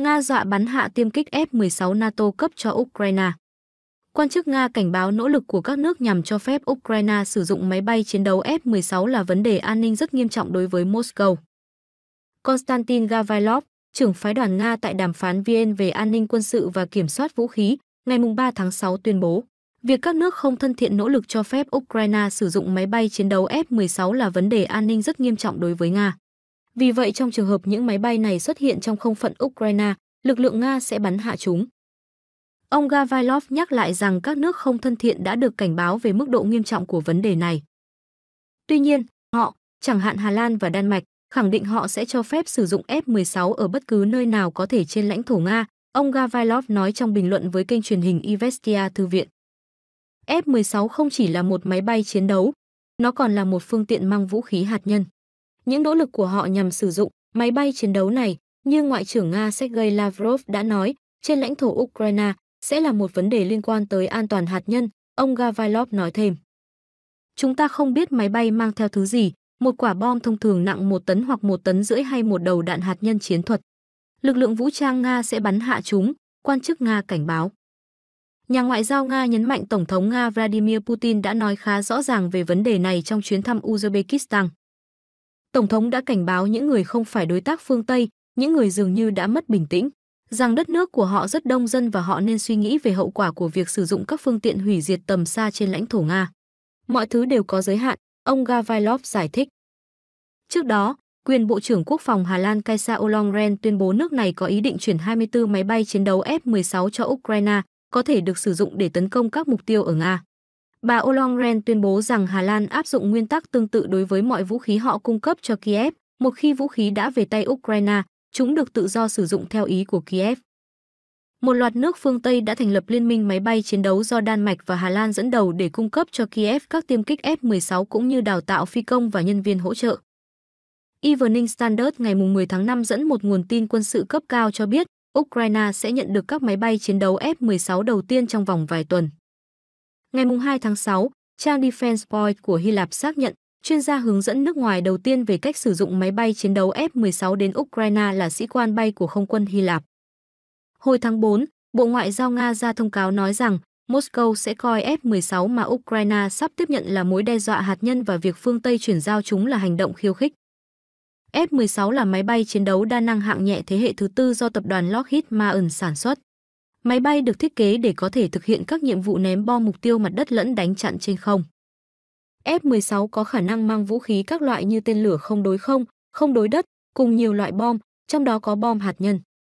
Nga dọa bắn hạ tiêm kích F-16 NATO cấp cho Ukraine. Quan chức Nga cảnh báo nỗ lực của các nước nhằm cho phép Ukraine sử dụng máy bay chiến đấu F-16 là vấn đề an ninh rất nghiêm trọng đối với Moscow. Konstantin Gavrilov, trưởng phái đoàn Nga tại đàm phán Viên về an ninh quân sự và kiểm soát vũ khí, ngày 3 tháng 6 tuyên bố, việc các nước không thân thiện nỗ lực cho phép Ukraine sử dụng máy bay chiến đấu F-16 là vấn đề an ninh rất nghiêm trọng đối với Nga. Vì vậy trong trường hợp những máy bay này xuất hiện trong không phận Ukraine, lực lượng Nga sẽ bắn hạ chúng. Ông Gavrilov nhắc lại rằng các nước không thân thiện đã được cảnh báo về mức độ nghiêm trọng của vấn đề này. Tuy nhiên, họ, chẳng hạn Hà Lan và Đan Mạch, khẳng định họ sẽ cho phép sử dụng F-16 ở bất cứ nơi nào có thể trên lãnh thổ Nga, ông Gavrilov nói trong bình luận với kênh truyền hình Ivestia Thư viện. F-16 không chỉ là một máy bay chiến đấu, nó còn là một phương tiện mang vũ khí hạt nhân những nỗ lực của họ nhằm sử dụng máy bay chiến đấu này, như Ngoại trưởng Nga Sergei Lavrov đã nói, trên lãnh thổ Ukraine sẽ là một vấn đề liên quan tới an toàn hạt nhân, ông Gavrilov nói thêm. Chúng ta không biết máy bay mang theo thứ gì, một quả bom thông thường nặng một tấn hoặc một tấn rưỡi hay một đầu đạn hạt nhân chiến thuật. Lực lượng vũ trang Nga sẽ bắn hạ chúng, quan chức Nga cảnh báo. Nhà ngoại giao Nga nhấn mạnh Tổng thống Nga Vladimir Putin đã nói khá rõ ràng về vấn đề này trong chuyến thăm Uzbekistan. Tổng thống đã cảnh báo những người không phải đối tác phương Tây, những người dường như đã mất bình tĩnh, rằng đất nước của họ rất đông dân và họ nên suy nghĩ về hậu quả của việc sử dụng các phương tiện hủy diệt tầm xa trên lãnh thổ Nga. Mọi thứ đều có giới hạn, ông Gavailov giải thích. Trước đó, quyền Bộ trưởng Quốc phòng Hà Lan Kaisa Ollongren tuyên bố nước này có ý định chuyển 24 máy bay chiến đấu F-16 cho Ukraine, có thể được sử dụng để tấn công các mục tiêu ở Nga. Bà Olongren tuyên bố rằng Hà Lan áp dụng nguyên tắc tương tự đối với mọi vũ khí họ cung cấp cho Kiev. Một khi vũ khí đã về tay Ukraine, chúng được tự do sử dụng theo ý của Kiev. Một loạt nước phương Tây đã thành lập liên minh máy bay chiến đấu do Đan Mạch và Hà Lan dẫn đầu để cung cấp cho Kiev các tiêm kích F-16 cũng như đào tạo phi công và nhân viên hỗ trợ. Evening Standard ngày 10 tháng 5 dẫn một nguồn tin quân sự cấp cao cho biết Ukraine sẽ nhận được các máy bay chiến đấu F-16 đầu tiên trong vòng vài tuần. Ngày 2 tháng 6, trang Defense Point của Hy Lạp xác nhận chuyên gia hướng dẫn nước ngoài đầu tiên về cách sử dụng máy bay chiến đấu F-16 đến Ukraine là sĩ quan bay của không quân Hy Lạp. Hồi tháng 4, Bộ Ngoại giao Nga ra thông cáo nói rằng Moscow sẽ coi F-16 mà Ukraine sắp tiếp nhận là mối đe dọa hạt nhân và việc phương Tây chuyển giao chúng là hành động khiêu khích. F-16 là máy bay chiến đấu đa năng hạng nhẹ thế hệ thứ tư do tập đoàn Lockheed Martin sản xuất. Máy bay được thiết kế để có thể thực hiện các nhiệm vụ ném bom mục tiêu mặt đất lẫn đánh chặn trên không. F-16 có khả năng mang vũ khí các loại như tên lửa không đối không, không đối đất, cùng nhiều loại bom, trong đó có bom hạt nhân.